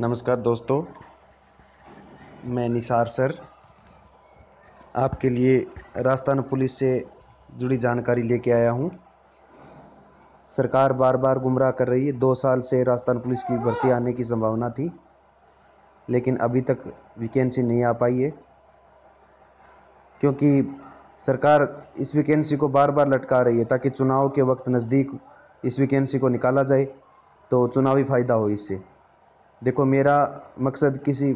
नमस्कार दोस्तों मैं निसार सर आपके लिए राजस्थान पुलिस से जुड़ी जानकारी लेके आया हूँ सरकार बार बार गुमराह कर रही है दो साल से राजस्थान पुलिस की भर्ती आने की संभावना थी लेकिन अभी तक वैकेंसी नहीं आ पाई है क्योंकि सरकार इस वैकेंसी को बार बार लटका रही है ताकि चुनाव के वक्त नज़दीक इस वैकेंसी को निकाला जाए तो चुनावी फ़ायदा हो इससे देखो मेरा मकसद किसी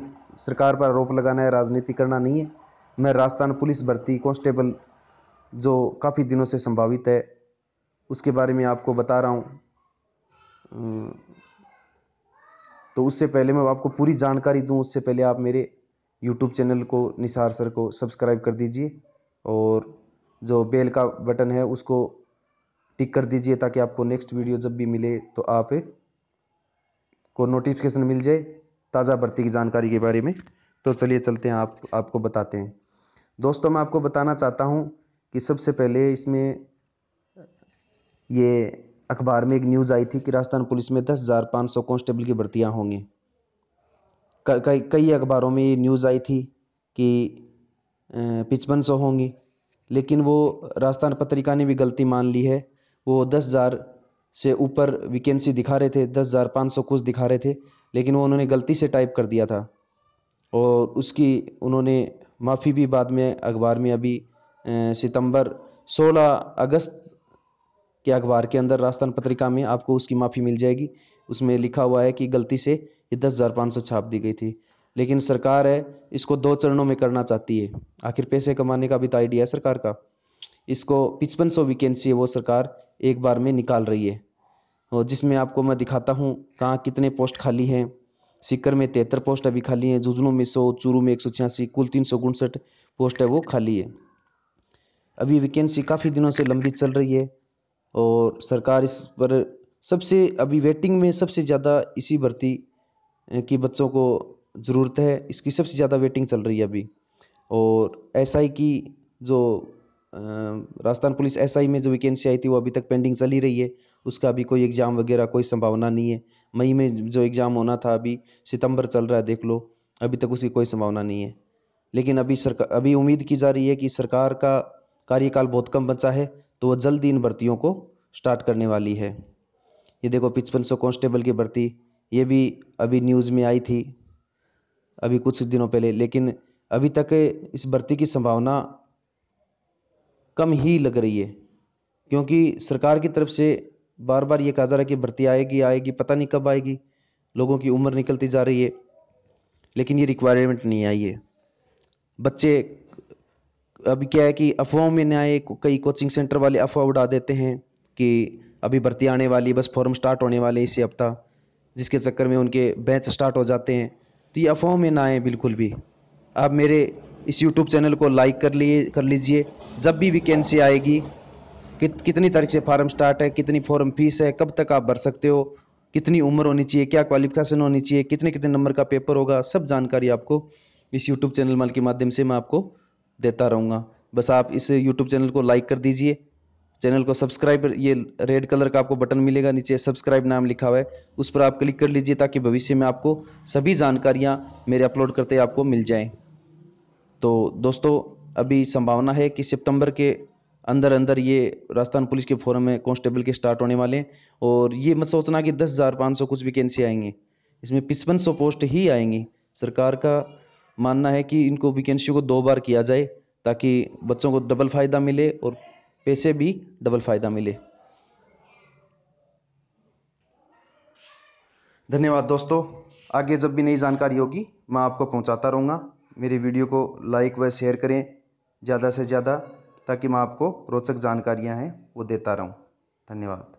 सरकार पर आरोप लगाना है राजनीति करना नहीं है मैं राजस्थान पुलिस भर्ती कॉन्स्टेबल जो काफ़ी दिनों से संभावित है उसके बारे में आपको बता रहा हूँ तो उससे पहले मैं आपको पूरी जानकारी दूँ उससे पहले आप मेरे यूट्यूब चैनल को निसार सर को सब्सक्राइब कर दीजिए और जो बेल का बटन है उसको टिक कर दीजिए ताकि आपको नेक्स्ट वीडियो जब भी मिले तो आप को नोटिफिकेशन मिल जाए ताज़ा भर्ती की जानकारी के बारे में तो चलिए चलते हैं आप आपको बताते हैं दोस्तों मैं आपको बताना चाहता हूँ कि सबसे पहले इसमें ये अखबार में एक न्यूज़ आई थी कि राजस्थान पुलिस में दस हज़ार पाँच सौ कॉन्स्टेबल की भर्तियाँ होंगी कई अखबारों में ये न्यूज़ आई थी कि पिचपन सौ होंगी लेकिन वो राजस्थान पत्रिका ने भी गलती मान ली है वो दस हज़ार से ऊपर वैकेंसी दिखा रहे थे दस हज़ार पाँच सौ कुछ दिखा रहे थे लेकिन वो उन्होंने गलती से टाइप कर दिया था और उसकी उन्होंने माफ़ी भी बाद में अखबार में अभी सितंबर 16 अगस्त के अखबार के अंदर राजस्थान पत्रिका में आपको उसकी माफ़ी मिल जाएगी उसमें लिखा हुआ है कि गलती से ये दस हज़ार पाँच सौ छाप दी गई थी लेकिन सरकार है इसको दो चरणों में करना चाहती है आखिर पैसे कमाने का भी तो आइडिया है सरकार का इसको पिचपन सौ वैकेंसी है वो सरकार एक बार में निकाल रही है और जिसमें आपको मैं दिखाता हूँ कहाँ कितने पोस्ट खाली हैं सीकर में तिहत्तर पोस्ट अभी खाली हैं झुंझुनू में सौ चूरू में एक सौ छियासी कुल तीन सौ उनसठ पोस्ट है वो खाली है अभी वैकेंसी काफ़ी दिनों से लंबी चल रही है और सरकार इस पर सबसे अभी वेटिंग में सबसे ज़्यादा इसी भर्ती की बच्चों को ज़रूरत है इसकी सबसे ज़्यादा वेटिंग चल रही है अभी और एसआई की जो राजस्थान पुलिस एसआई में जो वैकेंसी आई थी वो अभी तक पेंडिंग चली रही है उसका अभी कोई एग्जाम वगैरह कोई संभावना नहीं है मई में जो एग्जाम होना था अभी सितंबर चल रहा है देख लो अभी तक उसकी कोई संभावना नहीं है लेकिन अभी सरकार अभी उम्मीद की जा रही है कि सरकार का कार्यकाल बहुत कम बचा है तो वह जल्द ही इन भर्तियों को स्टार्ट करने वाली है ये देखो पिचपन सौ कॉन्स्टेबल की भर्ती ये भी अभी न्यूज़ में आई थी अभी कुछ दिनों पहले लेकिन अभी तक इस भर्ती की संभावना कम ही लग रही है क्योंकि सरकार की तरफ से बार बार ये कहा जा रहा है कि भर्ती आएगी आएगी पता नहीं कब आएगी लोगों की उम्र निकलती जा रही है लेकिन ये रिक्वायरमेंट नहीं आई है बच्चे अभी क्या है कि अफवाहों में नहीं आए कई कोचिंग सेंटर वाले अफवाह उड़ा देते हैं कि अभी भर्ती आने वाली बस फॉर्म स्टार्ट होने वाले इसी हफ्ता जिसके चक्कर में उनके बैच स्टार्ट हो जाते हैं तो ये अफवाहों में ना आए बिल्कुल भी आप मेरे इस यूट्यूब चैनल को लाइक कर लिए कर लीजिए जब भी वैकेंसी आएगी कित कितनी तारीख से फार्म स्टार्ट है कितनी फॉर्म फीस है कब तक आप भर सकते हो कितनी उम्र होनी चाहिए क्या क्वालिफिकेशन होनी चाहिए कितने कितने नंबर का पेपर होगा सब जानकारी आपको इस यूट्यूब चैनल माल के माध्यम से मैं आपको देता रहूँगा बस आप इस यूट्यूब चैनल को लाइक कर दीजिए चैनल को सब्सक्राइब ये रेड कलर का आपको बटन मिलेगा नीचे सब्सक्राइब नाम लिखा हुआ है उस पर आप क्लिक कर लीजिए ताकि भविष्य में आपको सभी जानकारियाँ मेरे अपलोड करते आपको मिल जाएँ तो दोस्तों अभी संभावना है कि सितंबर के अंदर अंदर ये राजस्थान पुलिस के फोरम में कांस्टेबल के स्टार्ट होने वाले हैं और ये मत सोचना कि दस हज़ार पाँच सौ कुछ वैकेंसी आएंगी इसमें पचपन सौ पोस्ट ही आएंगी सरकार का मानना है कि इनको वैकेंसी को दो बार किया जाए ताकि बच्चों को डबल फ़ायदा मिले और पैसे भी डबल फ़ायदा मिले धन्यवाद दोस्तों आगे जब भी नई जानकारी होगी मैं आपको पहुंचाता रहूँगा मेरी वीडियो को लाइक व शेयर करें ज़्यादा से ज़्यादा ताकि मैं आपको रोचक जानकारियाँ हैं वो देता रहूँ धन्यवाद